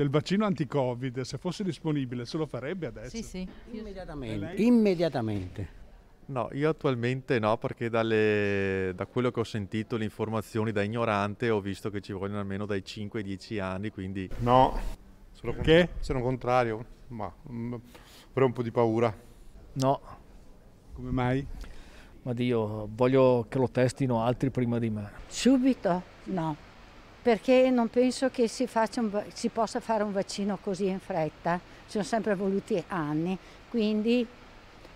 Cioè vaccino anti-Covid, se fosse disponibile, se lo farebbe adesso? Sì, sì. Immediatamente. Immediatamente. No, io attualmente no, perché dalle, da quello che ho sentito, le informazioni da ignorante, ho visto che ci vogliono almeno dai 5 ai 10 anni, quindi... No, sono perché? Con, sono contrario, ma mm, avrei un po' di paura. No. Come mai? Ma Dio, voglio che lo testino altri prima di me. Subito? No perché non penso che si, un, si, possa fare un vaccino così in fretta, ci sono sempre voluti anni, quindi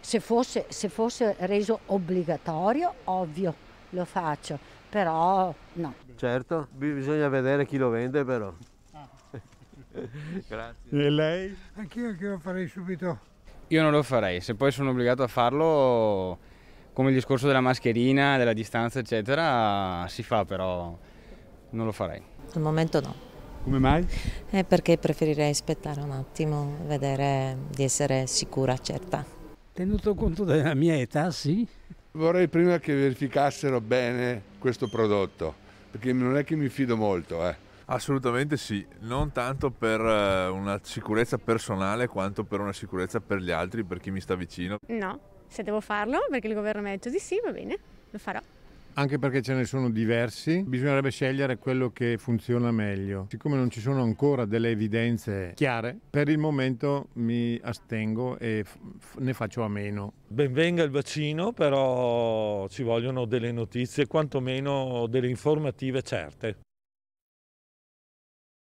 se fosse, se fosse reso obbligatorio, ovvio, lo faccio, però no. Certo, bisogna vedere chi lo vende però. Grazie. E lei? Anch'io che lo farei subito. Io non lo farei, se poi sono obbligato a farlo, come il discorso della mascherina, della distanza, eccetera, si fa però non lo farei. Al momento no. Come mai? È eh, perché preferirei aspettare un attimo, vedere di essere sicura, certa. Tenuto conto della mia età, sì. Vorrei prima che verificassero bene questo prodotto, perché non è che mi fido molto. Eh. Assolutamente sì, non tanto per eh, una sicurezza personale quanto per una sicurezza per gli altri, per chi mi sta vicino. No, se devo farlo, perché il governo mi ha detto di sì, va bene, lo farò anche perché ce ne sono diversi, bisognerebbe scegliere quello che funziona meglio. Siccome non ci sono ancora delle evidenze chiare, per il momento mi astengo e ne faccio a meno. Benvenga il vaccino, però ci vogliono delle notizie, quantomeno delle informative certe.